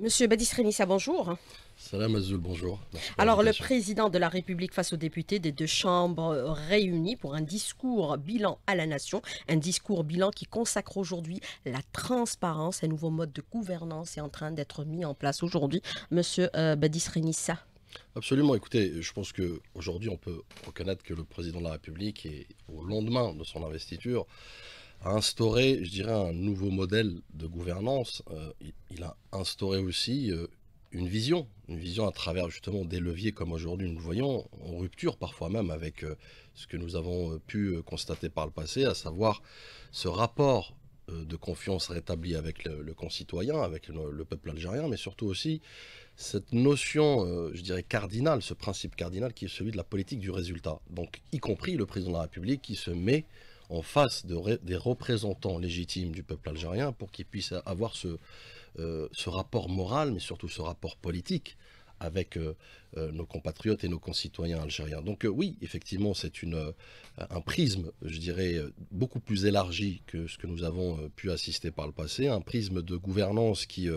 Monsieur Badis Renissa, bonjour. Salam Azul, bonjour. Alors, le président de la République face aux députés des deux chambres euh, réunies pour un discours bilan à la nation, un discours bilan qui consacre aujourd'hui la transparence, un nouveau mode de gouvernance est en train d'être mis en place aujourd'hui. Monsieur euh, Badis Renissa. Absolument. Écoutez, je pense qu'aujourd'hui, on peut reconnaître que le président de la République, est, au lendemain de son investiture, a instauré, je dirais, un nouveau modèle de gouvernance. Euh, il, a instauré aussi euh, une vision, une vision à travers justement des leviers comme aujourd'hui nous le voyons, en rupture parfois même avec euh, ce que nous avons pu constater par le passé, à savoir ce rapport de confiance rétabli avec le, concitoyen, avec le, peuple algérien, mais surtout aussi cette notion, je dirais, cardinale, ce principe cardinal qui est celui de la politique du résultat. Donc, y compris le président de la République qui se met en face des représentants légitimes du peuple algérien pour qu'ils puissent avoir ce, euh, rapport moral, mais surtout ce rapport politique avec euh, euh, nos compatriotes et nos concitoyens algériens. Donc oui, effectivement, c'est un prisme, je dirais, beaucoup plus élargi que ce que nous avons pu assister par le passé, un prisme de gouvernance qui,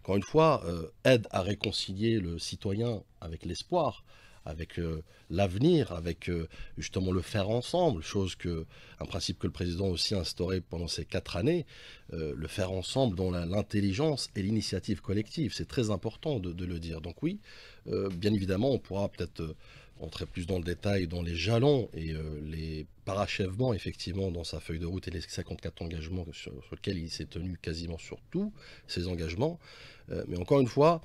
encore une fois, aide à réconcilier le citoyen avec l'espoir, avec euh, l'avenir, avec euh, justement le faire ensemble, chose que un principe que le président aussi instauré pendant ces quatre années, euh, le faire ensemble dans l'intelligence et l'initiative collective. C'est très important de, le dire. Donc oui, bien évidemment, on pourra peut-être entrer plus dans le détail dans les jalons et les parachèvements effectivement dans sa feuille de route et les 54 engagements sur, sur lesquels il s'est tenu quasiment sur tous ses engagements. mais encore une fois,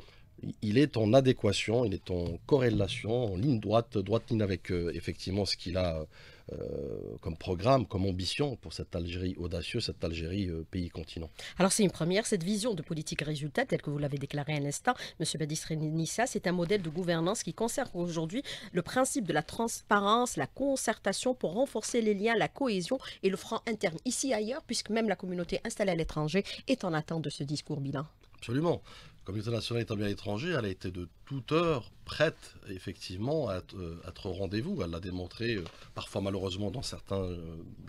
il est en adéquation, il est en corrélation, en ligne droite, droite ligne avec euh, effectivement ce qu'il a euh, comme programme, comme ambition pour cette Algérie audacieuse, cette Algérie euh, pays-continent. Alors c'est une première, cette vision de politique résultat, telle que vous l'avez déclaré à l'instant, M. Badis-Renissa, c'est un modèle de gouvernance qui conserve aujourd'hui le principe de la transparence, la concertation pour renforcer les liens, la cohésion et le franc interne, ici ailleurs, puisque même la communauté installée à l'étranger est en attente de ce discours bilan. Absolument communauté nationale étant bien étranger, elle a été de toute heure prête, effectivement, à, être euh, au rendez-vous. Elle l'a démontré, euh, parfois malheureusement, dans certaines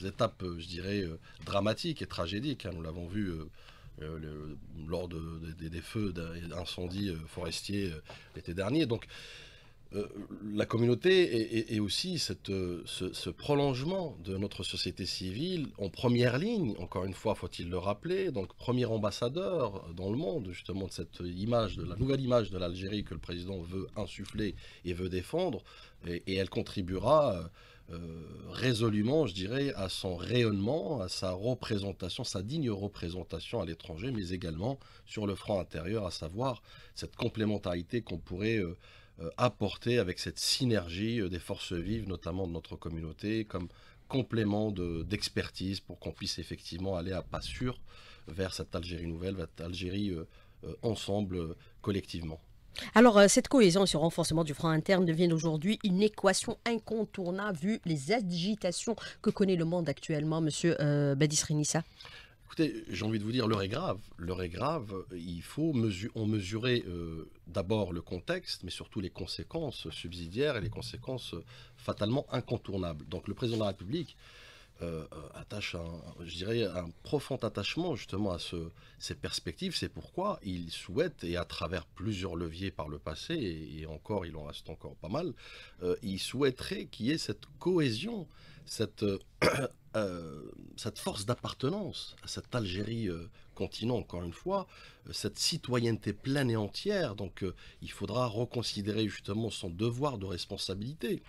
euh, étapes, je dirais, dramatiques et tragédiques. Hein. nous l'avons vu lors des feux d'incendies forestiers l'été dernier. Donc, euh, la communauté et aussi euh, ce, prolongement de notre société civile en première ligne, encore une fois, faut-il le rappeler, donc premier ambassadeur dans le monde, justement, de cette image, de la nouvelle image de l'Algérie que le président veut insuffler et veut défendre, et, elle contribuera. Euh, résolument, je dirais, à son rayonnement, à sa représentation, sa digne représentation à l'étranger, mais également sur le front intérieur, à savoir cette complémentarité qu'on pourrait euh, apporter avec cette synergie euh, des forces vives, notamment de notre communauté, comme complément d'expertise pour qu'on puisse effectivement aller à pas sûr vers cette Algérie nouvelle, vers cette Algérie euh, ensemble, collectivement. Alors, cette cohésion et ce renforcement du front interne deviennent aujourd'hui une équation incontournable vu les agitations que connaît le monde actuellement, Monsieur Badis j'ai envie de vous dire, l'heure est grave. L'heure est grave. Il faut mesu on mesurer euh, d'abord le contexte, mais surtout les conséquences subsidiaires et les conséquences fatalement incontournables. Donc le président de la République euh, euh, attache, un, je dirais, un profond attachement justement à ces perspectives. C'est pourquoi il souhaite, et à travers plusieurs leviers par le passé, et, encore, il en reste encore pas mal, il souhaiterait qu'il y ait cette cohésion euh, euh, cette, force d'appartenance à cette Algérie euh, continent, encore une fois, cette citoyenneté pleine et entière. Donc il faudra reconsidérer justement son devoir de responsabilité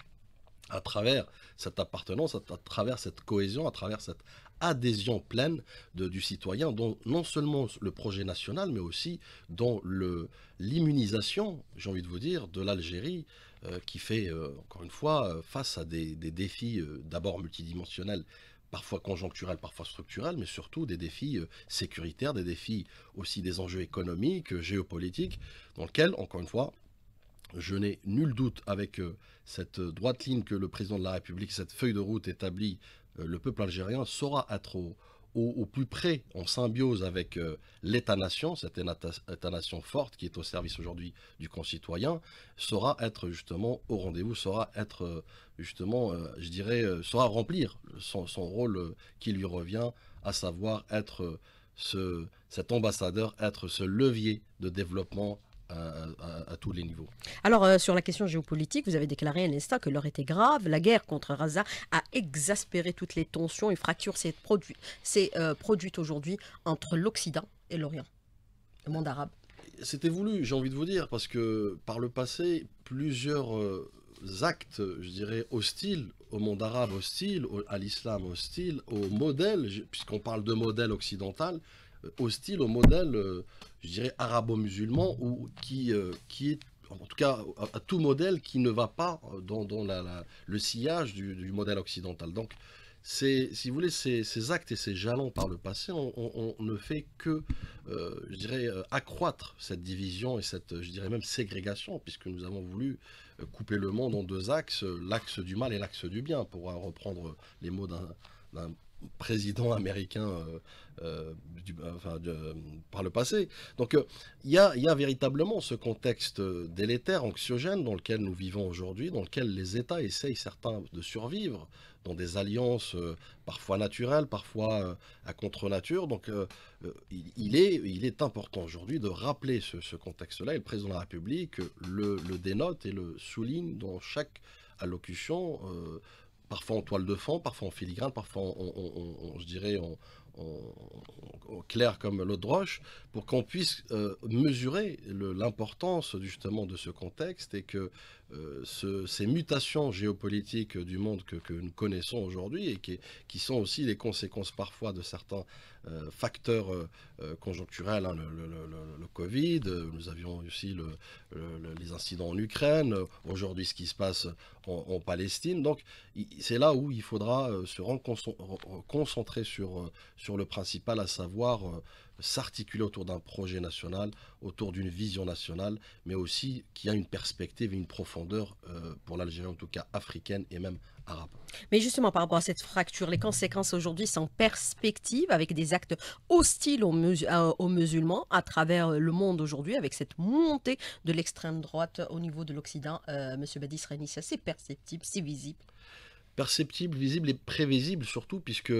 à travers cette appartenance, à, travers cette cohésion, à travers cette adhésion pleine du citoyen, dont non seulement le projet national, mais aussi dans l'immunisation, j'ai envie de vous dire, de l'Algérie euh, qui fait, euh, encore une fois, euh, face à des, défis d'abord multidimensionnels, parfois conjoncturels, parfois structurels, mais surtout des défis sécuritaires, des défis aussi des enjeux économiques, géopolitiques, dans lesquels, encore une fois, je n'ai nul doute avec cette droite ligne que le président de la République, cette feuille de route établie, le peuple algérien saura être au, au, plus près, en symbiose avec euh, l'État-nation, cette État-nation forte qui est au service aujourd'hui du concitoyen, saura être justement au rendez-vous, saura être euh, justement, euh, je dirais, saura remplir son, rôle qui lui revient, à savoir être ce, cet ambassadeur, être ce levier de développement à, tous les niveaux. Alors, euh, sur la question géopolitique, vous avez déclaré à l'instant que l'heure était grave. La guerre contre Raza a exaspéré toutes les tensions et fractures s'est euh, produite aujourd'hui entre l'Occident et l'Orient, le monde arabe. C'était voulu, j'ai envie de vous dire, parce que par le passé, plusieurs euh, actes, je dirais, hostiles au monde arabe, hostiles à l'islam, hostiles au modèle, puisqu'on parle de modèle occidental, hostile au modèle, euh, je dirais, arabo-musulman, ou qui, euh, qui est en tout cas à, tout modèle qui ne va pas euh, dans, le sillage du, modèle occidental. Donc, si vous voulez, ces, actes et ces jalons par le passé, on, ne fait que, je dirais, accroître cette division et cette, je dirais même, ségrégation, puisque nous avons voulu couper le monde en deux axes, l'axe du mal et l'axe du bien, pour reprendre les mots d'un président américain euh, euh, par le passé. Donc euh, il y a, véritablement ce contexte délétère, anxiogène dans lequel nous vivons aujourd'hui, dans lequel les États essayent certains de survivre dans des alliances parfois naturelles, parfois à contre-nature. Donc il, est, il est important aujourd'hui de rappeler ce, contexte-là et le président de la République le, dénote et le souligne dans chaque allocution euh, parfois en toile de fond, parfois en filigrane, parfois en, je dirais en, clair comme l'eau de roche, pour qu'on puisse euh, mesurer l'importance justement de ce contexte et que euh, ces mutations géopolitiques du monde que, nous connaissons aujourd'hui et qui, sont aussi les conséquences parfois de certains euh, facteurs euh, conjoncturels, hein, le, Covid, nous avions aussi les incidents en Ukraine, aujourd'hui ce qui se passe en, en Palestine. Donc c'est là où il faudra se concentrer sur, sur le principal, à savoir s'articuler autour d'un projet national, autour d'une vision nationale, mais aussi qui a une perspective et une profondeur euh, pour l'Algérie, en tout cas africaine et même arabe. Mais justement, par rapport à cette fracture, les conséquences aujourd'hui sont perspectives avec des actes hostiles aux, euh, musulmans à travers le monde aujourd'hui, avec cette montée de l'extrême droite au niveau de l'Occident. Euh, Monsieur Badis Renissa, c'est perceptible, c'est visible. Perceptible, visible et prévisible surtout, puisque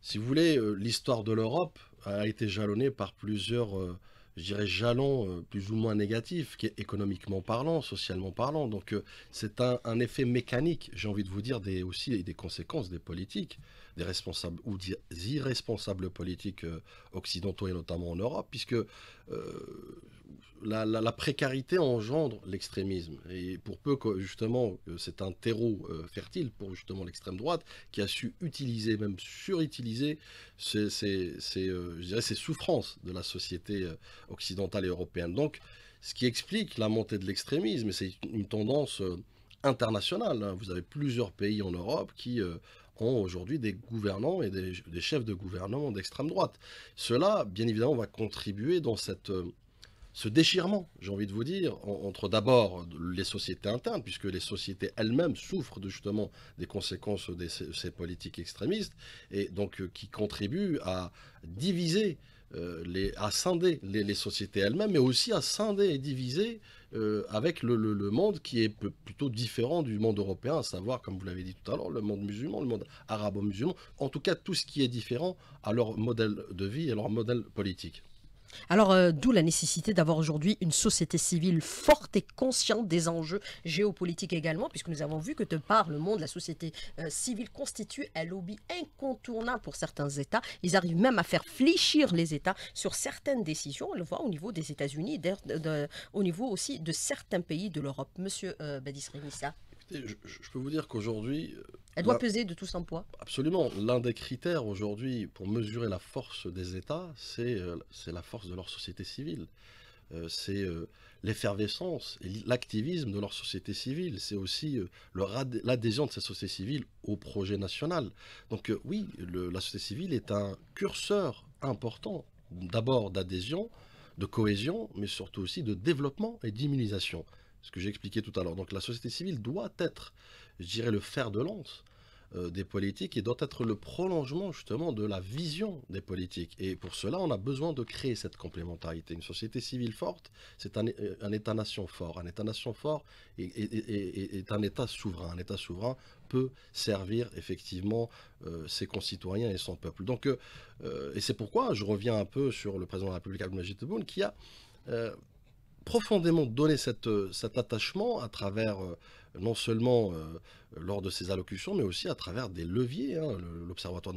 si vous voulez, l'histoire de l'Europe, a été jalonné par plusieurs, euh, dirais, jalons euh, plus ou moins négatifs, qui est économiquement parlant, socialement parlant. Donc euh, c'est un, effet mécanique, j'ai envie de vous dire, aussi des conséquences des politiques des responsables ou des irresponsables politiques euh, occidentaux et notamment en Europe, puisque euh, la, précarité engendre l'extrémisme. Et pour peu que justement euh, c'est un terreau fertile pour justement l'extrême droite qui a su utiliser, même surutiliser, ces, ces, ces souffrances de la société occidentale et européenne. Donc, ce qui explique la montée de l'extrémisme, c'est une tendance internationale. Hein. Vous avez plusieurs pays en Europe qui ont aujourd'hui des gouvernants et des, chefs de gouvernement d'extrême droite. Cela, bien évidemment, va contribuer dans cette, euh, ce déchirement, j'ai envie de vous dire, entre d'abord les sociétés internes, puisque les sociétés elles-mêmes souffrent de, justement des conséquences de ces, politiques extrémistes, et donc euh, qui contribuent à diviser, euh, les, à scinder les sociétés elles-mêmes, mais aussi à scinder et diviser euh, avec le, monde qui est plutôt différent du monde européen, à savoir, comme vous l'avez dit tout à l'heure, le monde musulman, le monde arabo-musulman, en tout cas tout ce qui est différent à leur modèle de vie et leur modèle politique. Alors, euh, d'où la nécessité d'avoir aujourd'hui une société civile forte et consciente des enjeux géopolitiques également, puisque nous avons vu que de par le monde, la société euh, civile constitue un lobby incontournable pour certains États. Ils arrivent même à faire fléchir les États sur certaines décisions. On le voit au niveau des États-Unis, au niveau aussi de certains pays de l'Europe. Monsieur euh, Badis Renissa je, peux vous dire qu'aujourd'hui... Euh, Elle doit peser de tout son poids. Absolument. L'un des critères aujourd'hui pour mesurer la force des États, c'est euh, la force de leur société civile. Euh, c'est l'effervescence et l'activisme de leur société civile. C'est aussi l'adhésion de cette société civile au projet national. Donc oui, la société civile est un curseur important, d'abord d'adhésion, de cohésion, mais surtout aussi de développement et d'immunisation ce que j'ai expliqué tout à l'heure. Donc la société civile doit être, je dirais, le fer de lance euh, des politiques et doit être le prolongement justement de la vision des politiques. Et pour cela, on a besoin de créer cette complémentarité. Une société civile forte, c'est un, euh, État-nation fort. Un État-nation fort est, un État souverain. Un État souverain peut servir effectivement euh, ses concitoyens et son peuple. Donc, et c'est pourquoi je reviens un peu sur le président de la République, Abdelmajid Tebboune, qui a profondément donné euh, cet attachement à travers euh, non seulement euh, lors de ses allocutions, mais aussi à travers des leviers, hein. l'Observatoire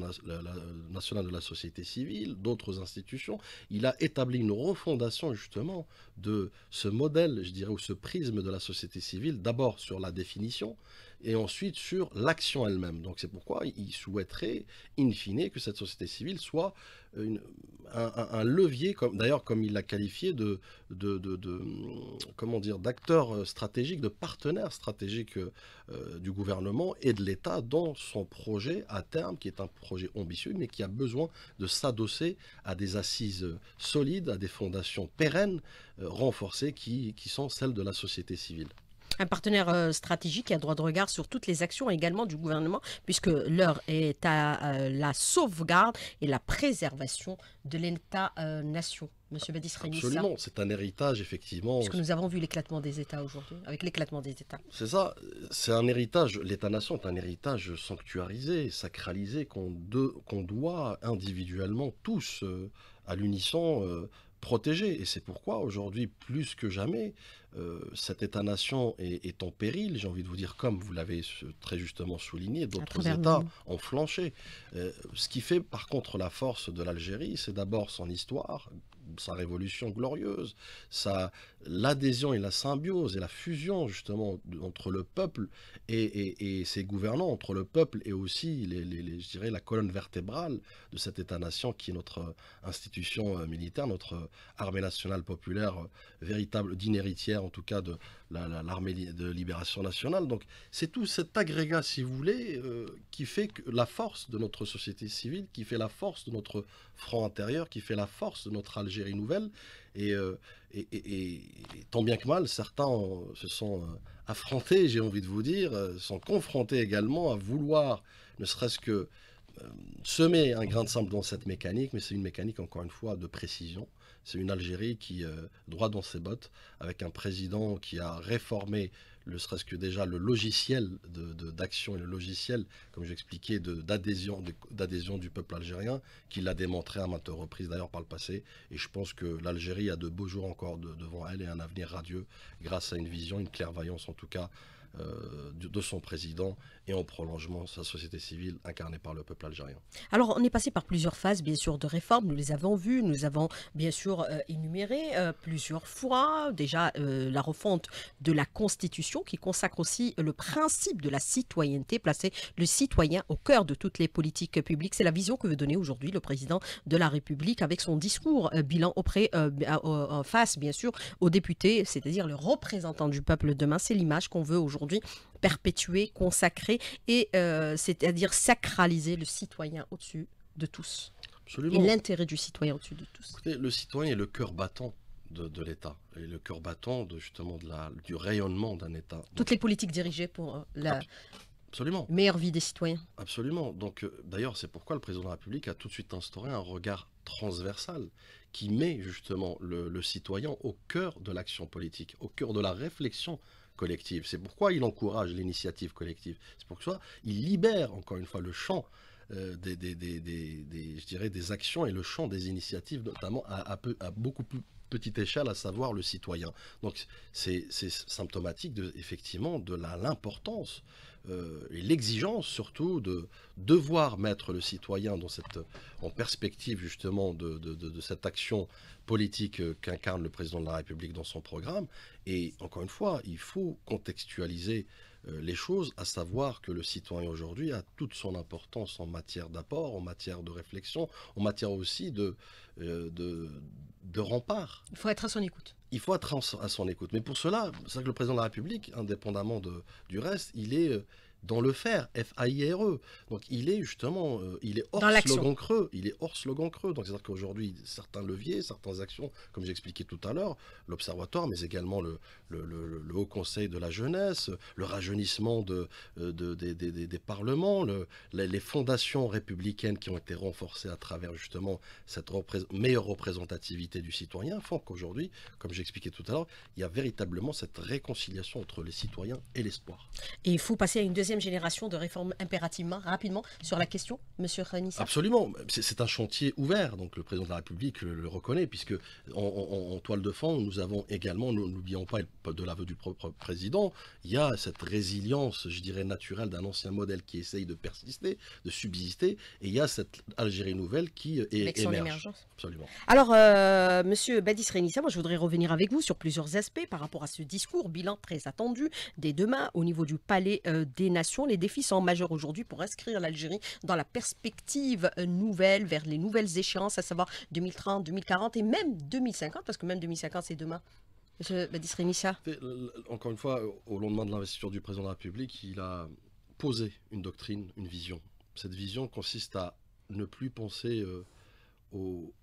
national de la société civile, d'autres institutions. Il a établi une refondation justement de ce modèle, je dirais, ou ce prisme de la société civile, d'abord sur la définition, et ensuite sur l'action elle-même. Donc c'est pourquoi il souhaiterait, in fine, que cette société civile soit euh, un, levier, d'ailleurs comme il l'a qualifié de, mm, comment dire, d'acteur euh, stratégique, de partenaire stratégique euh, du gouvernement et de l'État dans son projet à terme, qui est un projet ambitieux, mais qui a besoin de s'adosser à des assises solides, à des fondations pérennes, renforcées, qui sont celles de la société civile. Un partenaire euh, stratégique qui a droit de regard sur toutes les actions également du gouvernement, puisque l'heure est à euh, la sauvegarde et la préservation de l'État-nation. Euh, Monsieur Badis Absolument, c'est un héritage, effectivement. Parce que nous avons vu l'éclatement des États aujourd'hui, avec l'éclatement des États. C'est ça, c'est un héritage, l'État-nation est un héritage sanctuarisé, sacralisé, qu'on doit individuellement tous, à l'unisson, protégé Et c'est pourquoi aujourd'hui, plus que jamais, euh, cet État-nation est, en péril, j'ai envie de vous dire, comme vous l'avez très justement souligné, d'autres États ont flanché. Euh, ce qui fait par contre la force de l'Algérie, c'est d'abord son histoire, sa révolution glorieuse, sa, l'adhésion et la symbiose et la fusion justement entre le peuple et, ses gouvernants, entre le peuple et aussi les, je dirais, la colonne vertébrale de cet État-nation qui est notre institution euh, militaire, notre euh, armée nationale populaire, euh, véritable digne héritière en tout cas de, l'armée de libération nationale. Donc c'est tout cet agrégat, si vous voulez, euh, qui fait la force de notre société civile, qui fait la force de notre front intérieur, qui fait la force de notre Algérie nouvelle. Et, euh, tant bien que mal, certains se sont euh, affrontés, j'ai envie de vous dire, sont confrontés également à vouloir, ne serait-ce que semer un grain de sable dans cette mécanique, mais c'est une mécanique, encore une fois, de précision. C'est une Algérie qui, euh, droit dans ses bottes, avec un président qui a réformé ne serait-ce que déjà le logiciel d'action de, et le logiciel, comme j'expliquais, d'adhésion du peuple algérien, qui l'a démontré à maintes reprises d'ailleurs par le passé. Et je pense que l'Algérie a de beaux jours encore devant elle et un avenir radieux grâce à une vision, une clairvoyance en tout cas, euh, de, son président et en prolongement sa société civile incarnée par le peuple algérien. Alors on est passé par plusieurs phases bien sûr de réformes, nous les avons vues, nous avons bien sûr euh, énuméré euh, plusieurs fois déjà la refonte de la Constitution qui consacre aussi le principe de la citoyenneté, placer le citoyen au cœur de toutes les politiques publiques. C'est la vision que veut donner aujourd'hui le président de la République avec son discours bilan auprès, en face bien sûr aux députés, c'est-à-dire le représentant du peuple demain. C'est l'image qu'on veut aujourd'hui aujourd'hui perpétuer, consacrer et euh, c'est-à-dire sacraliser le citoyen au-dessus de tous. Absolument. Et l'intérêt du citoyen au-dessus de tous. le citoyen est le cœur battant de, l'État et le cœur battant de, justement de la, du rayonnement d'un État. Toutes les politiques dirigées pour euh, la meilleure vie des citoyens. Absolument. Donc euh, d'ailleurs, c'est pourquoi le président de la République a tout de suite instauré un regard transversal qui met justement le, le citoyen au cœur de l'action politique, au cœur de la réflexion c'est pourquoi il encourage l'initiative collective. C'est pour ça il libère, encore une fois, le champ euh, des, je dirais, des actions et le champ des initiatives, notamment à, beaucoup plus petite échelle, à savoir le citoyen. Donc c'est symptomatique, de, effectivement, de l'importance euh, et l'exigence surtout de devoir mettre le citoyen dans cette, en perspective justement de, cette action politique euh, qu'incarne le président de la République dans son programme. Et encore une fois, il faut contextualiser euh, les choses, à savoir que le citoyen aujourd'hui a toute son importance en matière d'apport, en matière de réflexion, en matière aussi de, de rempart. Il faut être à son écoute il faut être à son écoute. Mais pour cela, c'est que le président de la République, indépendamment de, du reste, il est euh, dans le faire, F-A-I-R-E. Donc il est justement, euh, il est hors slogan creux, il est hors slogan creux. Donc c'est-à-dire qu'aujourd'hui, certains leviers, certaines actions, comme j'expliquais tout à l'heure, l'Observatoire, mais également le, le, Haut Conseil de la Jeunesse, le rajeunissement de, euh, de, des parlements, les, fondations républicaines qui ont été renforcées à travers justement cette meilleure représentativité du citoyen, font qu'aujourd'hui, comme j'expliquais tout à l'heure, il y a véritablement cette réconciliation entre les citoyens et l'espoir. Et il faut passer à une deuxième génération de réformes impérativement, rapidement, sur la question, Monsieur Renissa Absolument. C'est un chantier ouvert, donc le président de la République le, reconnaît, puisque en, toile de fond, nous avons également, n'oublions pas de l'aveu du propre président, il y a cette résilience, je dirais, naturelle d'un ancien modèle qui essaye de persister, de subsister, et il y a cette Algérie nouvelle qui euh, est, émerge. Absolument. Alors, euh, Monsieur Badis Renissa, moi je voudrais revenir avec vous sur plusieurs aspects par rapport à ce discours, bilan très attendu dès demain au niveau du Palais euh, des Nations les défis sont majeurs aujourd'hui pour inscrire l'Algérie dans la perspective euh, nouvelle, vers les nouvelles échéances, à savoir 2030, 2040 et même 2050, parce que même 2050, c'est demain. Monsieur Badis Encore une fois, au lendemain de l'investiture du président de la République, il a posé une doctrine, une vision. Cette vision consiste à ne plus penser euh,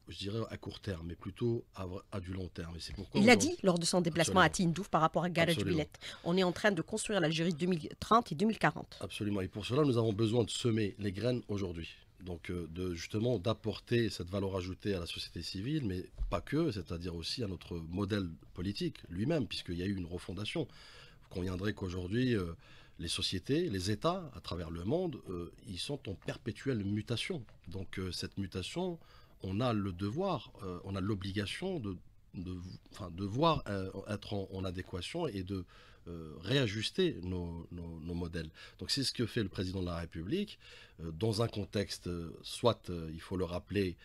je dirais à court terme, mais plutôt à, du long terme. Et Il l'a dit lors de son déplacement à Tindouf par rapport à du Billet. On est en train de construire l'Algérie 2030 et 2040. Absolument. Et pour cela, nous avons besoin de semer les graines aujourd'hui. Donc, euh, de, justement, d'apporter cette valeur ajoutée à la société civile, mais pas que, c'est-à-dire aussi à notre modèle politique lui-même, puisqu'il y a eu une refondation. Vous conviendrez qu'aujourd'hui, euh, les sociétés, les États, à travers le monde, euh, ils sont en perpétuelle mutation. Donc, cette mutation, on a le devoir, euh, on a l'obligation de, de, de voir euh, être en, adéquation et de euh, réajuster nos, modèles. Donc c'est ce que fait le président de la République dans un contexte, soit, il faut le rappeler,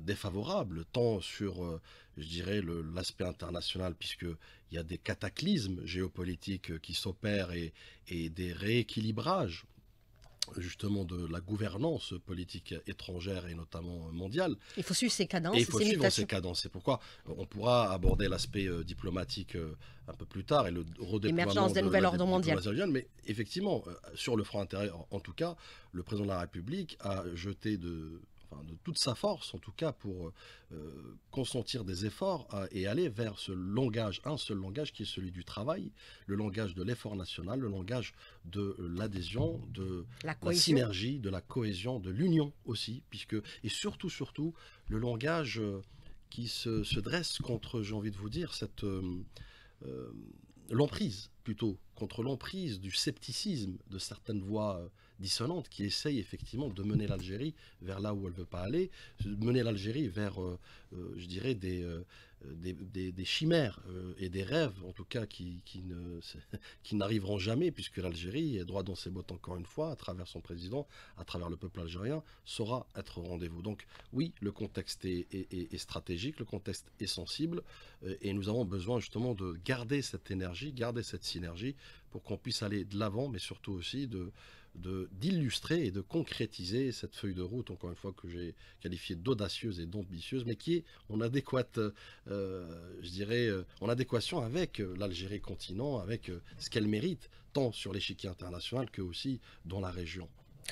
défavorable, tant sur, je dirais, l'aspect international, puisqu'il y a des cataclysmes géopolitiques qui s'opèrent et des rééquilibrages justement de la gouvernance politique étrangère et notamment mondiale. Il faut suivre ses cadences. Et il faut suivre cadences. C'est pourquoi on pourra aborder l'aspect euh, diplomatique euh, un peu plus tard et le redéploiement L'émergence la nouvel ordre mondial. Mais effectivement, euh, sur le front intérieur, en tout cas, le président de la République a jeté de de toute sa force en tout cas, pour euh, consentir des efforts euh, et aller vers ce langage, un seul langage qui est celui du travail, le langage de l'effort national, le langage de l'adhésion, de la, synergie, de la cohésion, de l'union aussi, puisque et surtout, surtout, le langage euh, qui se, se dresse contre, j'ai envie de vous dire, cette... l'emprise plutôt, contre l'emprise du scepticisme de certaines voix dissonante qui essaye effectivement de mener l'Algérie vers là où elle ne veut pas aller, mener l'Algérie vers, euh, euh, je dirais, euh, des, des, des, chimères et des rêves, en tout cas, qui, qui ne, qui n'arriveront jamais, puisque l'Algérie, est droit dans ses bottes encore une fois, à travers son président, à travers le peuple algérien, saura être au rendez-vous. Donc oui, le contexte est, est, stratégique, le contexte est sensible, et nous avons besoin justement de garder cette énergie, garder cette synergie, pour qu'on puisse aller de l'avant, mais surtout aussi de, d'illustrer et de concrétiser cette feuille de route, encore une fois, que j'ai qualifiée d'audacieuse et d'ambitieuse, mais qui est en adéquate, euh, je dirais, euh, en adéquation avec euh, l'Algérie continent, avec ce qu'elle mérite, tant sur l'échiquier international que aussi dans la région.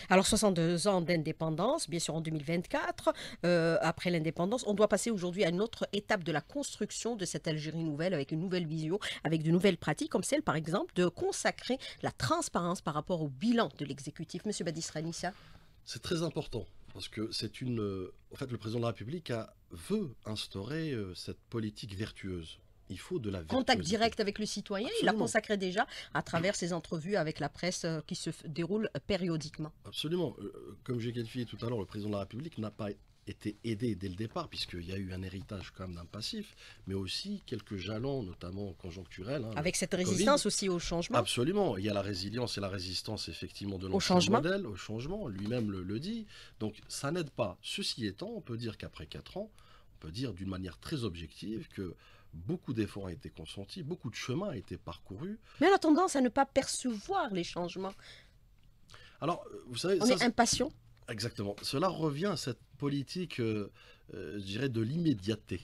Alors 62 ans d'indépendance, bien sûr en 2024, euh, après l'indépendance, on doit passer aujourd'hui à une autre étape de la construction de cette Algérie nouvelle avec une nouvelle vision, avec de nouvelles pratiques comme celle par exemple de consacrer la transparence par rapport au bilan de l'exécutif. Monsieur Badis C'est très important parce que c'est une... Euh, en fait le président de la République veut instaurer euh, cette politique vertueuse il faut de la Contact direct avec le citoyen, il l'a consacré déjà à travers ses entrevues avec la presse euh, qui se déroulent périodiquement. Absolument. Euh, euh, comme j'ai qualifié tout à l'heure, le président de la République n'a pas été aidé dès le départ, puisqu'il y a eu un héritage quand même d'un passif, mais aussi quelques jalons, notamment conjoncturels. Hein, avec cette résistance aussi au changement. Absolument. Il y a la résilience et la résistance, effectivement, de l'ancien modèle, au changement. Lui-même le, dit. Donc, ça n'aide pas. Ceci étant, on peut dire qu'après 4 ans, on peut dire d'une manière très objective que beaucoup d'efforts ont été consentis, beaucoup de chemins ont été parcourus. Mais on a tendance à ne pas percevoir les changements. Alors, euh, vous savez, on est impatient. Exactement. Cela revient à cette politique, euh, euh, je dirais, de l'immédiateté.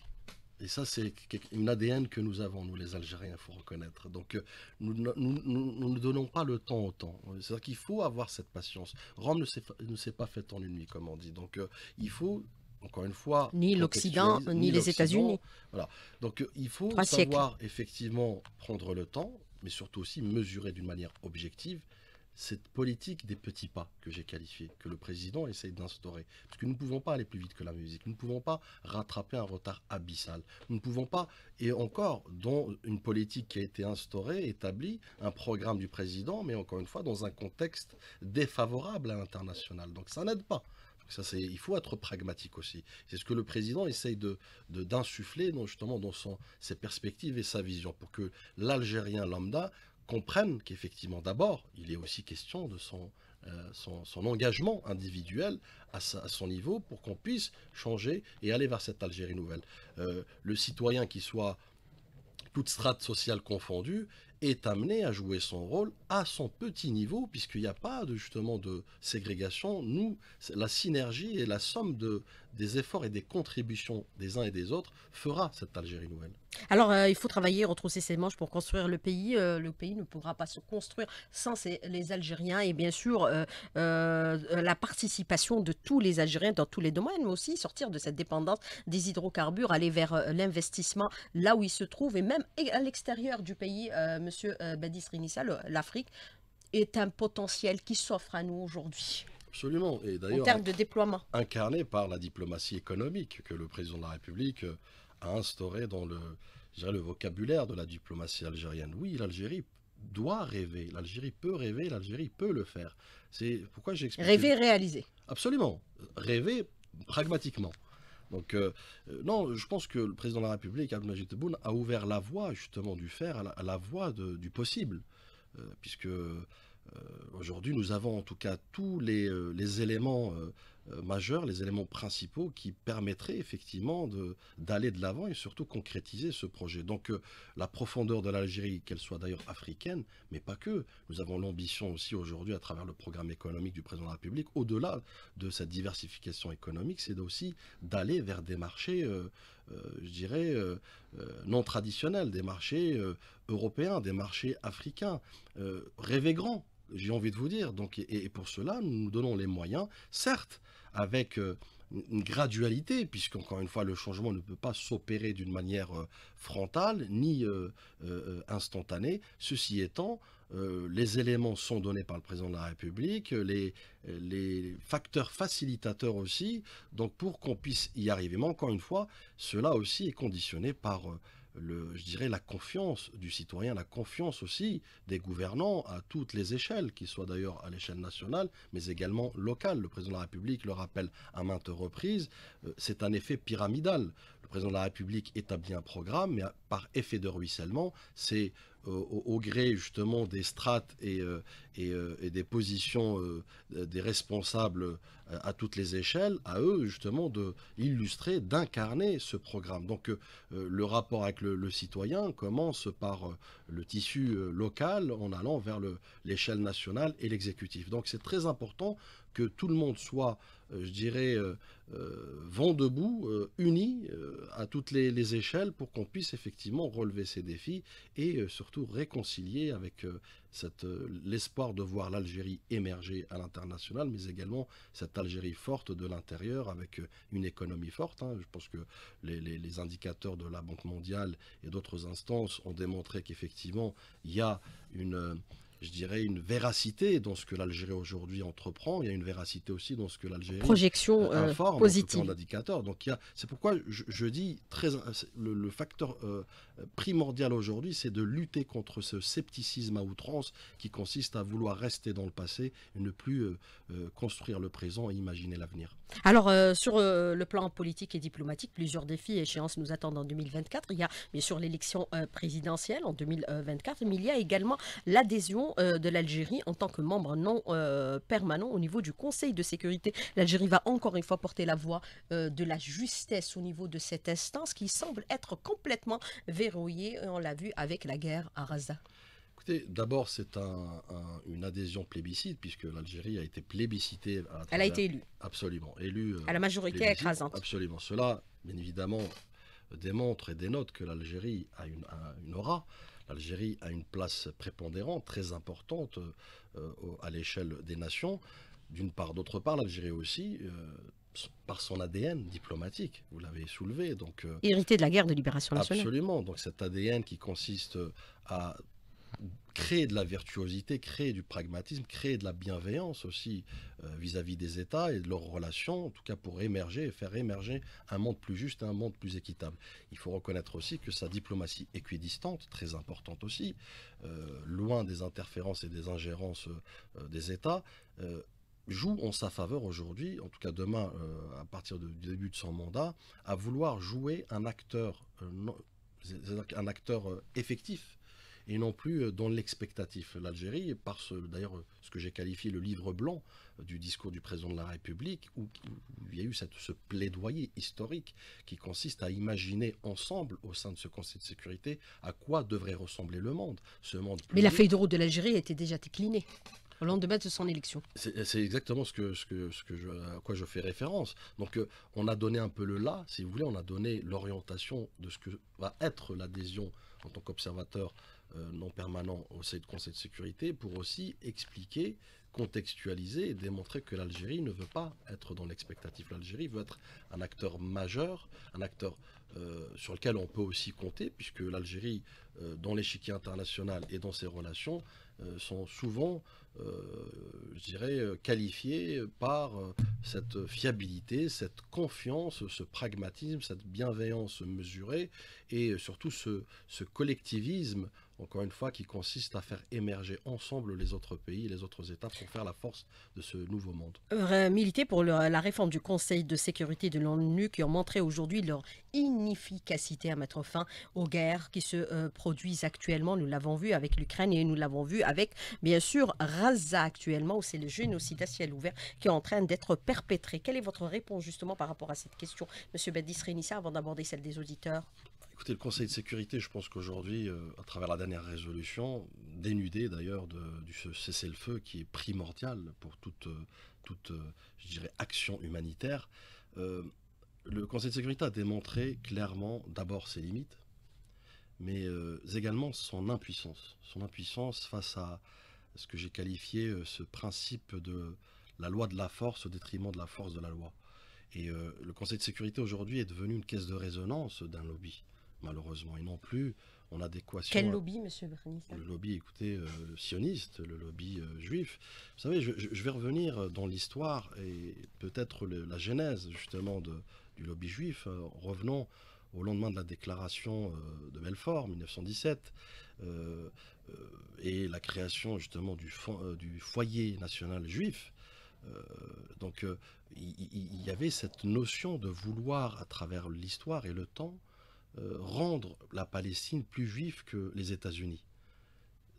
Et ça, c'est une ADN que nous avons, nous les Algériens, il faut reconnaître. Donc, nous, ne donnons pas le temps au temps. C'est-à-dire qu'il faut avoir cette patience. Rome ne s'est pas faite en une nuit, comme on dit. Donc, il faut encore une fois, ni l'Occident, ni, les États-Unis. Voilà. Donc euh, il faut savoir effectivement prendre le temps, mais surtout aussi mesurer d'une manière objective cette politique des petits pas que j'ai qualifiée, que le président essaye d'instaurer. Parce que nous ne pouvons pas aller plus vite que la musique, nous ne pouvons pas rattraper un retard abyssal, nous ne pouvons pas, et encore, dans une politique qui a été instaurée, établie, un programme du président, mais encore une fois, dans un contexte défavorable à l'international. Donc ça n'aide pas. Ça, c'est, il faut être pragmatique aussi. C'est ce que le président essaye de, d'insuffler dans, justement dans son, ses perspectives et sa vision pour que l'Algérien lambda comprenne qu'effectivement, d'abord, il est aussi question de son, euh, son, engagement individuel à, son niveau pour qu'on puisse changer et aller vers cette Algérie nouvelle. Euh, le citoyen qui soit toute strate sociale confondue est amené à jouer son rôle à son petit niveau, puisqu'il n'y a pas de, justement de ségrégation. Nous, la synergie et la somme de, des efforts et des contributions des uns et des autres fera cette Algérie nouvelle. Alors, euh, il faut travailler, retrousser ses manches pour construire le pays. Euh, le pays ne pourra pas se construire sans les Algériens et bien sûr euh, la participation de tous les Algériens dans tous les domaines, mais aussi sortir de cette dépendance des hydrocarbures, aller vers l'investissement là où il se trouve et même à l'extérieur du pays, Monsieur Badis Rinissa, l'Afrique est un potentiel qui s'offre à nous aujourd'hui. Absolument. Et d'ailleurs, en termes de déploiement. Incarné par la diplomatie économique que le président de la République a instauré dans le, le vocabulaire de la diplomatie algérienne. Oui, l'Algérie doit rêver, l'Algérie peut rêver, l'Algérie peut le faire. C'est pourquoi j'explique. Rêver, réaliser. Absolument. Rêver pragmatiquement. Donc, euh, non, je pense que le président de la République, Abdelmajid Tebboune, a ouvert la voie justement du faire, à la, voie du possible. Euh, puisque euh, aujourd'hui nous avons en tout cas tous les, euh, éléments euh, majeurs, les éléments principaux qui permettraient effectivement d'aller de l'avant et surtout concrétiser ce projet. Donc euh, la profondeur de l'Algérie, qu'elle soit d'ailleurs africaine, mais pas que, nous avons l'ambition aussi aujourd'hui à travers le programme économique du président de la République, au-delà de cette diversification économique, c'est aussi d'aller vers des marchés, euh, je dirais, non traditionnels, des marchés européens, des marchés africains. rêver grand, j'ai envie de vous dire. Donc, et pour cela, nous nous donnons les moyens, certes, avec euh, une gradualité, puisqu'encore une fois, le changement ne peut pas s'opérer d'une manière euh, frontale ni euh, instantanée. Ceci étant, les éléments sont donnés par le président de la République, les, facteurs facilitateurs aussi, donc pour qu'on puisse y arriver. Mais encore une fois, cela aussi est conditionné par je dirais, la confiance du citoyen, la confiance aussi des gouvernants à toutes les échelles, qu'ils soient d'ailleurs à l'échelle nationale, mais également locale. Le président de la République le rappelle à maintes reprises, euh, c'est un effet pyramidal. Le président de la République établit un programme, mais par effet de ruissellement, c'est euh, au, gré justement des strates et, euh, euh, des positions des responsables à toutes les échelles, à eux justement de illustrer, d'incarner ce programme. Donc le rapport avec le citoyen commence par le tissu local en allant vers l'échelle nationale et l'exécutif. Donc c'est très important que tout le monde soit euh, je dirais, euh, euh, vent debout, unis à toutes les, échelles pour qu'on puisse effectivement relever ces défis et surtout réconcilier avec l'espoir de voir l'Algérie émerger à l'international, mais également cette Algérie forte de l'intérieur avec une économie forte. Hein. Je pense que les, les, indicateurs de la Banque mondiale et d'autres instances ont démontré qu'effectivement, il y a une je dirais, une véracité dans ce que l'Algérie aujourd'hui entreprend. Il y a une véracité aussi dans ce que l'Algérie projection euh, euh informe, positive, Donc il c'est pourquoi je, dis très le, facteur euh, primordial aujourd'hui, c'est de lutter contre ce scepticisme à outrance qui consiste à vouloir rester dans le passé et ne plus euh, construire le présent et imaginer l'avenir. Alors sur le plan politique et diplomatique, plusieurs défis et échéances nous attendent en 2024. Il y a bien sûr l'élection présidentielle en 2024, mais il y a également l'adhésion euh, de l'Algérie en tant que membre non euh, permanent au niveau du Conseil de sécurité. L'Algérie va encore une fois porter la voix euh, de la justesse au niveau de cette instance qui semble être complètement verrouillée. On l'a vu avec la guerre à Raza Écoutez, d'abord, c'est une adhésion plébiscite, puisque l'Algérie a été plébiscitée. À Elle a été élue. Absolument. Élue. À la majorité écrasante. Absolument. Cela, bien évidemment, démontre et dénote que l'Algérie a une aura l'Algérie a une place prépondérante, très importante euh, à l'échelle des nations. D'une part, d'autre part, l'Algérie aussi, euh, par son ADN diplomatique, vous l'avez soulevé. Donc, euh, Hérité de la guerre de libération nationale. Absolument, donc cet ADN qui consiste à créer de la virtuosité, créer du pragmatisme, créer de la bienveillance aussi euh, vis-à-vis des États et de leurs relations, en tout cas pour émerger et faire émerger un monde plus juste et un monde plus équitable. Il faut reconnaître aussi que sa diplomatie équidistante, très importante aussi, euh, loin des interférences et des ingérences euh, des États, joue en sa faveur aujourd'hui, en tout cas demain, à partir du début de son mandat, à vouloir jouer un acteur, un acteur effectif et non plus euh, dans l'expectatif. L'Algérie, par ce, d'ailleurs euh, ce que j'ai qualifié le livre blanc euh, du discours du président de la République, où, il y a eu cette, ce plaidoyer historique qui consiste à imaginer ensemble, au sein de ce Conseil de sécurité, à quoi devrait ressembler le monde. Ce monde Mais la feuille de route de l'Algérie était déjà déclinée au lendemain de son élection. C'est exactement ce que, ce que, ce que je, à quoi je fais référence. Donc on a donné un peu le là, si vous voulez, on a donné l'orientation de ce que va être l'adhésion en tant qu'observateur euh, non permanent au sein Conseil de sécurité pour aussi expliquer, contextualiser et démontrer que l'Algérie ne veut pas être dans l'expectative. L'Algérie veut être un acteur majeur, un acteur euh, sur lequel on peut aussi compter, puisque l'Algérie, euh, dans l'échiquier international et dans ses relations, sont souvent, je dirais, qualifiées par cette fiabilité, cette confiance, ce pragmatisme, cette bienveillance mesurée et surtout ce collectivisme encore une fois, qui consiste à faire émerger ensemble les autres pays et les autres États pour faire la force de ce nouveau monde. Militer pour la réforme du Conseil de sécurité de l'ONU qui ont montré aujourd'hui leur inefficacité à mettre fin aux guerres qui se euh, produisent actuellement. Nous l'avons vu avec l'Ukraine et nous l'avons vu avec, bien sûr, Raza actuellement, où c'est le génocide à ciel ouvert qui est en train d'être perpétré. Quelle est votre réponse justement par rapport à cette question, Monsieur Badis Renissa, avant d'aborder celle des auditeurs Écoutez, le Conseil de sécurité, je pense qu'aujourd'hui, euh, à travers la dernière résolution, dénudé d'ailleurs de du cessez-le-feu qui est primordial pour toute, euh, toute euh, je dirais, action humanitaire, le Conseil de sécurité a démontré clairement d'abord ses limites, mais également son impuissance. Son impuissance face à ce que j'ai qualifié ce principe de la loi de la force au détriment de la force de la loi. Et le Conseil de sécurité aujourd'hui est devenu une caisse de résonance d'un lobby malheureusement, et non plus en adéquation. Quel lobby, monsieur Bernis Le lobby, écoutez, euh, sioniste, le lobby euh, juif. Vous savez, je, vais revenir euh, dans l'histoire et peut-être la genèse justement du lobby juif. Revenons au lendemain de la déclaration de Belfort, 1917, et la création justement du, du foyer national juif. donc il y, avait cette notion de vouloir, à travers l'histoire et le temps, euh, rendre la Palestine plus juive que les États-Unis.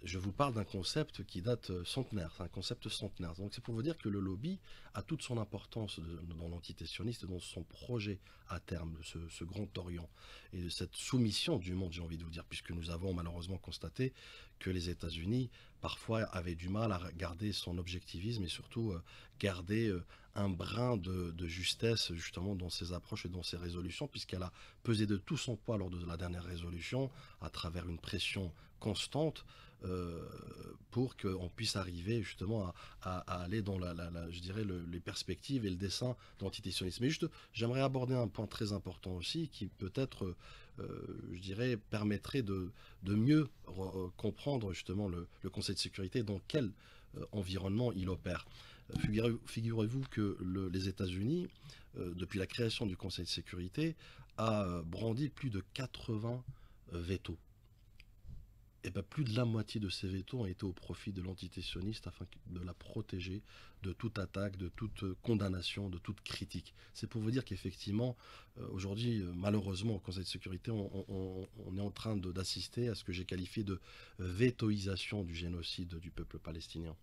Je vous parle d'un concept qui date euh, centenaire, c'est un concept centenaire. Donc c'est pour vous dire que le lobby a toute son importance dans l'entité sioniste, dans son projet à terme, ce, ce grand Orient et de cette soumission du monde, j'ai envie de vous dire, puisque nous avons malheureusement constaté que les États-Unis parfois avaient du mal à garder son objectivisme et surtout euh, garder un brin de, justesse justement dans ses approches et dans ses résolutions, puisqu'elle a pesé de tout son poids lors de la dernière résolution, à travers une pression constante, euh, pour qu'on puisse arriver justement à, aller dans la, la, je dirais les perspectives et le dessin d'antitationnisme. Mais juste, j'aimerais aborder un point très important aussi, qui peut-être, euh, je dirais, permettrait de, mieux euh, comprendre justement le, Conseil de sécurité dans quel environnement il opère. Figurez-vous que les États-Unis, euh, depuis la création du Conseil de sécurité, a euh, brandi plus de 80 veto. Et bien plus de la moitié de ces veto ont été au profit de l'entité sioniste afin de la protéger de toute attaque, de toute euh, condamnation, de toute critique. C'est pour vous dire qu'effectivement, aujourd'hui, malheureusement, au Conseil de sécurité, on, est en train d'assister à ce que j'ai qualifié de vétoisation du génocide du peuple palestinien.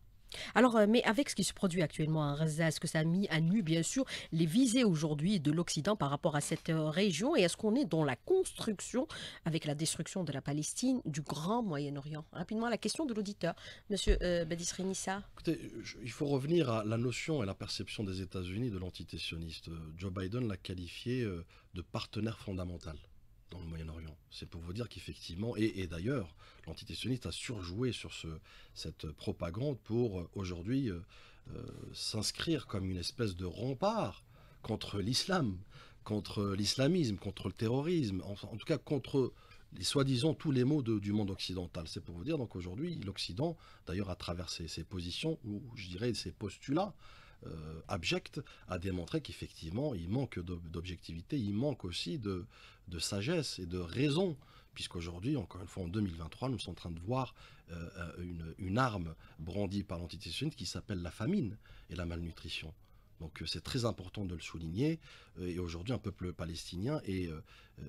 Alors, euh, mais avec ce qui se produit actuellement à Gaza, est-ce que ça a mis à nu, bien sûr, les visées aujourd'hui de l'Occident par rapport à cette euh, région Et est-ce qu'on est dans la construction, avec la destruction de la Palestine, du grand Moyen-Orient Rapidement, la question de l'auditeur, Monsieur euh, Badis Renissa. Écoutez, il faut revenir à la notion et la perception des États-Unis de l'entité sioniste. Joe Biden l'a qualifié de partenaire fondamental dans le Moyen-Orient. C'est pour vous dire qu'effectivement, et, d'ailleurs, l'entité sioniste a surjoué sur cette propagande pour euh, aujourd'hui euh, euh, s'inscrire comme une espèce de rempart contre l'islam, contre l'islamisme, contre le terrorisme, en, tout cas contre les soi-disant tous les maux du monde occidental. C'est pour vous dire, donc aujourd'hui, l'Occident, d'ailleurs à travers ses, ses positions, ou je dirais ses postulats, euh, abjecte, a à démontrer qu'effectivement, il manque d'objectivité, il manque aussi de, de, sagesse et de raison, puisqu'aujourd'hui, encore une fois, en 2023, nous sommes en train de voir euh, une, arme brandie par l'entité sioniste qui s'appelle la famine et la malnutrition. Donc euh, c'est très important de le souligner. Et aujourd'hui, un peuple palestinien est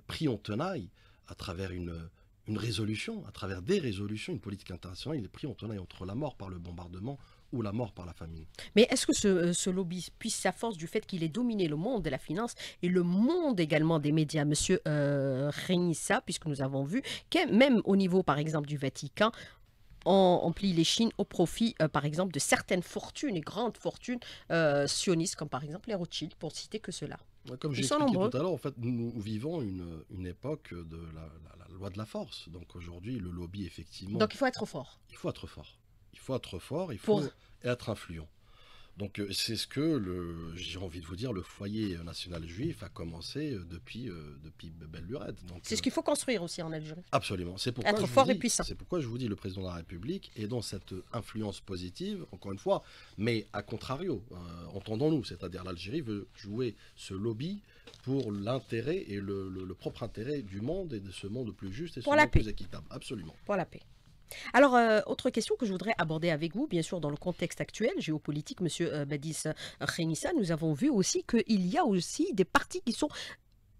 pris en tenaille à travers une, une résolution, à travers des résolutions, une politique internationale. Il est pris en tenaille entre la mort par le bombardement, ou la mort par la famine. Mais est-ce que euh, ce, lobby puisse sa force du fait qu'il ait dominé le monde de la finance et le monde également des médias Monsieur euh, Renissa, puisque nous avons vu que même au niveau, par exemple, du Vatican, on, plie les Chines au profit, euh, par exemple, de certaines fortunes et grandes fortunes euh, sionistes, comme par exemple les Rothschild, pour citer que cela. Comme j'ai expliqué tout à l'heure, en fait, nous, vivons une, époque de la, la loi de la force. Donc aujourd'hui, le lobby, effectivement. Donc il faut être fort. Il faut être fort. Il faut être fort, il faut être influent. Donc euh, c'est ce que j'ai envie de vous dire, le foyer national juif a commencé euh, depuis euh, depuis belle lurette. c'est ce qu'il faut construire aussi en Algérie. Absolument. C'est pourquoi être fort et puissant. C'est pourquoi je vous dis le président de la République est dans cette influence positive, encore une fois, mais à contrario, entendons-nous, c'est-à-dire l'Algérie veut jouer ce lobby pour l'intérêt et le, propre intérêt du monde et de ce monde plus juste et plus équitable. Absolument. Pour la paix. Alors, euh, autre question que je voudrais aborder avec vous, bien sûr, dans le contexte actuel géopolitique, Monsieur euh, Badis Renissa, nous avons vu aussi qu'il y a aussi des partis qui sont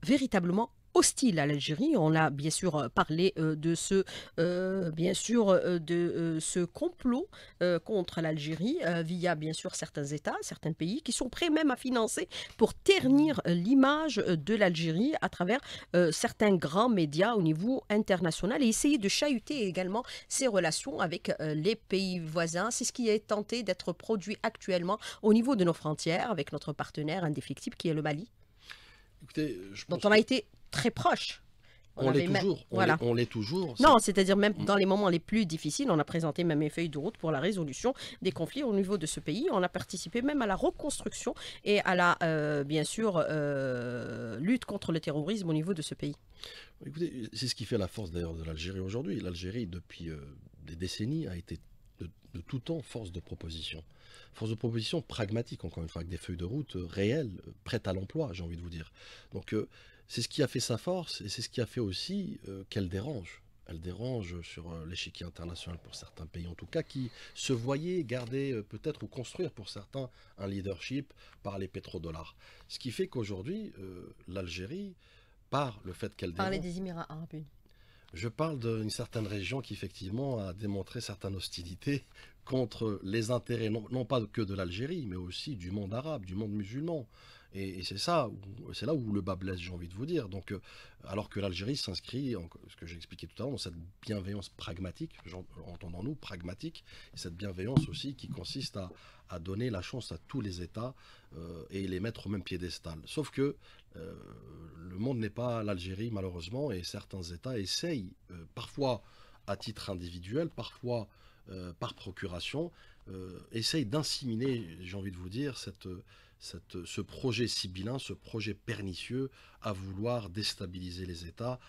véritablement hostile à l'Algérie. On a bien sûr euh, parlé euh, de ce, euh, bien sûr, de ce complot contre l'Algérie via bien sûr certains États, certains pays qui sont prêts même à financer pour ternir l'image de l'Algérie à travers certains grands médias au niveau international et essayer de chahuter également ses relations avec les pays voisins. C'est ce qui est tenté d'être produit actuellement au niveau de nos frontières avec notre partenaire indéfectible qui est le Mali. Écoutez, je pense dont on a été très proche. On, l'est toujours. Voilà. On l'est toujours. Non, c'est-à-dire même mm. dans les moments les plus difficiles, on a présenté même les feuilles de route pour la résolution des conflits au niveau de ce pays. On a participé même à la reconstruction et à la, euh, bien sûr, euh, lutte contre le terrorisme au niveau de ce pays. Écoutez, c'est ce qui fait la force d'ailleurs de l'Algérie aujourd'hui. L'Algérie, depuis euh, des décennies, a été de, de, tout temps force de proposition. Force de proposition pragmatique, encore une fois, avec des feuilles de route réelles, prêtes à l'emploi, j'ai envie de vous dire. Donc, c'est ce qui a fait sa force et c'est ce qui a fait aussi euh, qu'elle dérange. Elle dérange sur euh, l'échiquier international pour certains pays, en tout cas, qui se voyaient garder euh, peut-être ou construire pour certains un leadership par les pétrodollars. Ce qui fait qu'aujourd'hui, l'Algérie, par le fait qu'elle dérange... Parlez des Émirats arabes je parle d'une certaine région qui, effectivement, a démontré certaines hostilités contre les intérêts, non pas que de l'Algérie, mais aussi du monde arabe, du monde musulman. Et, c'est ça, c'est là où le bas blesse, j'ai envie de vous dire. Donc, euh, alors que l'Algérie s'inscrit, ce que j'ai expliqué tout à l'heure, dans cette bienveillance pragmatique, euh, entendons-nous pragmatique, et cette bienveillance aussi qui consiste à, donner la chance à tous les États euh, et les mettre au même piédestal. Sauf que le monde n'est pas l'Algérie, malheureusement, et certains États essayent, parfois à titre individuel, parfois par procuration, essayent d'inséminer, j'ai envie de vous dire, cette ce projet sibyllin, ce projet pernicieux à vouloir déstabiliser les États,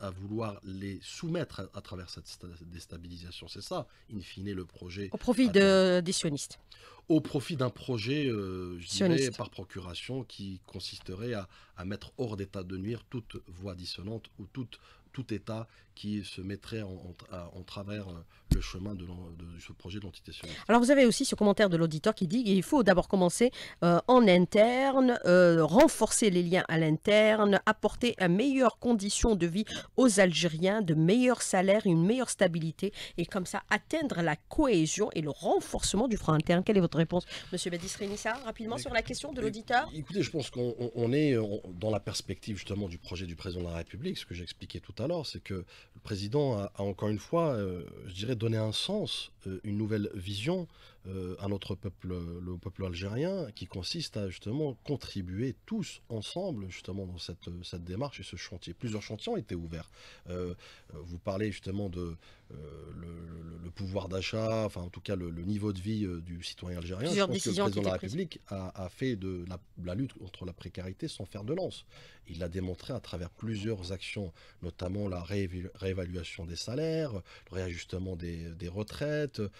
à, vouloir les soumettre à, travers cette déstabilisation. C'est ça, in fine, le projet. Au profit des sionistes. Au profit d'un projet, euh, je dirais, par procuration, qui consisterait à, mettre hors d'état de nuire toute voix dissonante ou tout État qui se mettrait en travers euh, le chemin de, ce projet de l'entité Alors vous avez aussi ce commentaire de l'auditeur qui dit qu'il faut d'abord commencer euh, en interne, euh, renforcer les liens à l'interne, apporter une meilleure condition de vie aux Algériens, de meilleurs salaires, une meilleure stabilité et comme ça atteindre la cohésion et le renforcement du front interne. Quelle est votre réponse, Monsieur Badis Renissa, rapidement sur la question de l'auditeur Écoutez, je pense qu'on est dans la perspective justement du projet du président de la République, ce que j'expliquais tout à l'heure, c'est que le président a, encore une fois, euh, je dirais, donner un sens, euh, une nouvelle vision euh, à notre peuple, le peuple algérien, qui consiste à justement contribuer tous ensemble justement dans cette, euh, cette démarche et ce chantier. Plusieurs chantiers ont été ouverts. vous parlez justement de le, pouvoir d'achat, enfin en tout cas le, niveau de vie euh, du citoyen algérien, Plusieurs je pense que le président de la République a, fait de la, lutte contre la précarité sans faire de lance. Il l'a démontré à travers plusieurs actions, notamment la réévaluation des salaires, le réajustement des, retraites. Euh,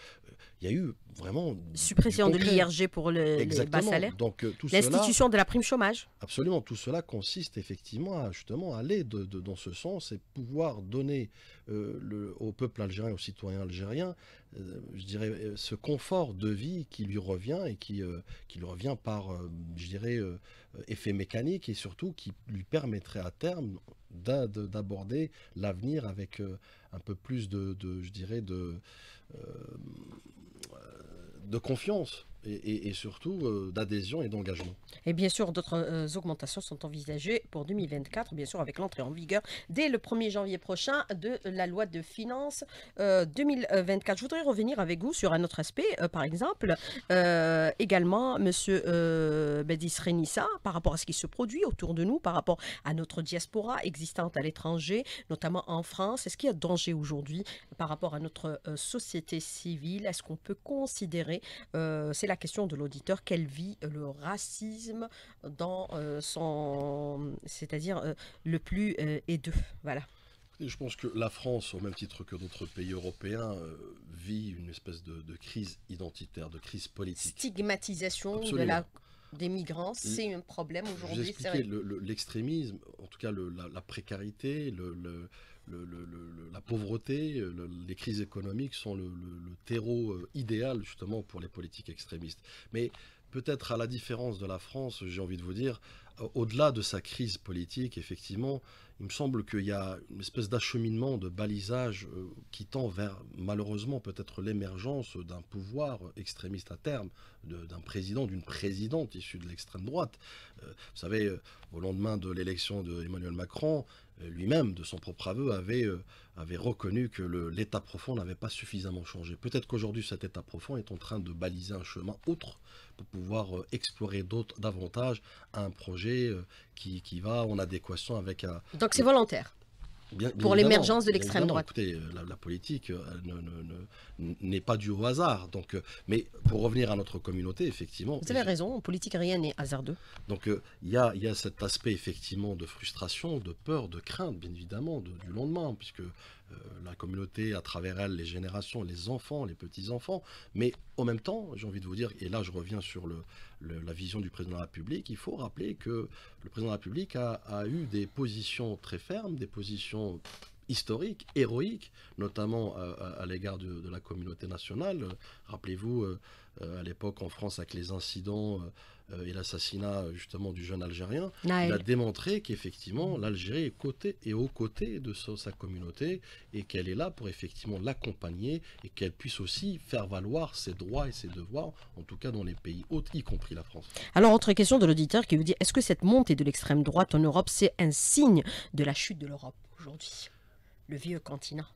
il y a eu vraiment... Suppression de l'IRG pour les bas salaires. Donc, euh, L'institution de la prime chômage. Absolument, tout cela consiste effectivement à, justement aller de, dans ce sens et pouvoir donner euh, le, au peuple algérien, aux citoyens algériens, euh, je dirais, euh, ce confort de vie qui lui revient et qui, qui lui revient par, je dirais, effet mécanique et surtout qui lui permettrait à terme d'aborder l'avenir avec un peu plus de, je dirais, de, de confiance et, surtout euh, d'adhésion et d'engagement. Et bien sûr, d'autres euh, augmentations sont envisagées pour 2024, bien sûr avec l'entrée en vigueur dès le 1er janvier prochain de la loi de finances 2024. Euh, Je voudrais revenir avec vous sur un autre aspect, par exemple, également, Monsieur Bedis Renissa, par rapport à ce qui se produit autour de nous, par rapport à notre diaspora existante à l'étranger, notamment en France. Est-ce qu'il y a danger aujourd'hui par rapport à notre société civile Est-ce qu'on peut considérer, c'est la question de l'auditeur quelle vit euh, le racisme dans euh, son, c'est-à-dire euh, le plus et deux. Voilà. je pense que la France, au même titre que d'autres pays européens, vit une espèce de, crise identitaire, de crise politique. Stigmatisation des migrants, c'est un problème aujourd'hui. l'extrémisme, en tout cas la, précarité, le, la pauvreté, euh, les crises économiques sont le, terreau euh, idéal justement pour les politiques extrémistes. Mais peut-être à la différence de la France, j'ai envie de vous dire, au-delà de sa crise politique, effectivement, il me semble qu'il y a une espèce d'acheminement, de balisage euh, qui tend vers, malheureusement, peut-être l'émergence d'un pouvoir extrémiste à terme, d'un président, d'une présidente issue de l'extrême droite. Vous savez, au lendemain de l'élection d'Emmanuel Macron, euh, lui-même, de son propre aveu, avait, euh, reconnu que l'état profond n'avait pas suffisamment changé. Peut-être qu'aujourd'hui, cet état profond est en train de baliser un chemin outre pour pouvoir euh, explorer davantage un projet qui, qui va en adéquation avec un... Donc c'est volontaire pour l'émergence de l'extrême droite. Écoutez, la, politique euh, n'est ne, pas due au hasard. Donc, euh, mais pour revenir à notre communauté, effectivement. Vous avez raison, en politique, rien n'est hasardeux. Donc euh, il y, a, y, a, cet aspect, effectivement, de frustration, de peur, de crainte, bien évidemment, du lendemain, puisque euh, la communauté, à travers elle, les générations, les enfants, les petits-enfants. Mais en même temps, j'ai envie de vous dire, et là je reviens sur le, la vision du président de la République, il faut rappeler que le président de la République a, eu des positions très fermes, des positions historiques, héroïques, notamment euh, à, l'égard de, la communauté nationale. Rappelez-vous, euh, à l'époque en France, avec les incidents euh, et l'assassinat euh, justement du jeune Algérien, ah, il a démontré qu'effectivement l'Algérie est, côté, et aux côtés de sa communauté et qu'elle est là pour effectivement l'accompagner et qu'elle puisse aussi faire valoir ses droits et ses devoirs, en tout cas dans les pays hôtes, y compris la France. Alors, autre question de l'auditeur qui vous dit, est-ce que cette montée de l'extrême droite en Europe, c'est un signe de la chute de l'Europe aujourd'hui, le vieux continent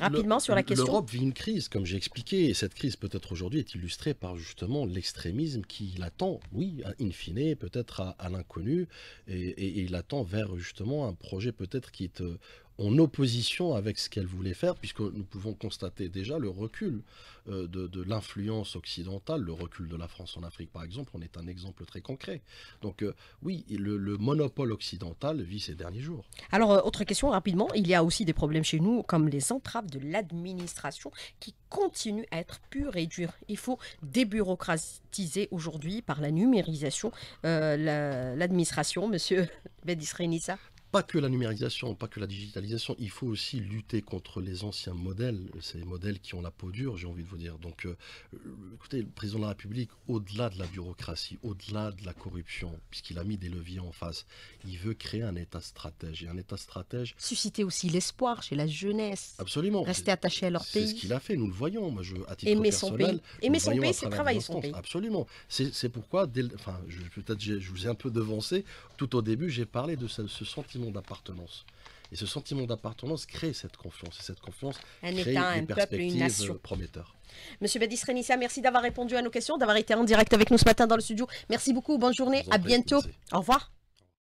Rapidement sur la question. L'Europe vit une crise, comme j'ai expliqué, et cette crise peut-être aujourd'hui est illustrée par justement l'extrémisme qui l'attend, oui, in fine, peut-être à, l'inconnu, et, et il attend vers justement un projet peut-être qui est euh, en opposition avec ce qu'elle voulait faire, puisque nous pouvons constater déjà le recul euh, de, l'influence occidentale, le recul de la France en Afrique par exemple, on est un exemple très concret. Donc euh, oui, le, monopole occidental vit ces derniers jours. Alors, euh, autre question rapidement, il y a aussi des problèmes chez nous, comme les entraves de l'administration qui continuent à être pures et dures. Il faut débureaucratiser aujourd'hui par la numérisation l'administration, Monsieur monsieur Bedisrenissa pas que la numérisation, pas que la digitalisation, il faut aussi lutter contre les anciens modèles, ces modèles qui ont la peau dure, j'ai envie de vous dire. Donc, euh, euh, écoutez, le président de la République, au-delà de la bureaucratie, au-delà de la corruption, puisqu'il a mis des leviers en face, il veut créer un État stratège. Et un État stratège... Susciter aussi l'espoir chez la jeunesse. Absolument. Rester attaché à leur pays. C'est ce qu'il a fait, nous le voyons. Moi, je, à titre Aimer personnel, son pays. Aimer son pays, c'est travailler son pays. Absolument. C'est pourquoi, enfin, peut-être je, vous ai un peu devancé, tout au début, j'ai parlé de ce sentiment d'appartenance. Et ce sentiment d'appartenance crée cette confiance. Et cette confiance crée une euh, Monsieur Badis Renissa, merci d'avoir répondu à nos questions, d'avoir été en direct avec nous ce matin dans le studio. Merci beaucoup, bonne journée, à bientôt. Au revoir.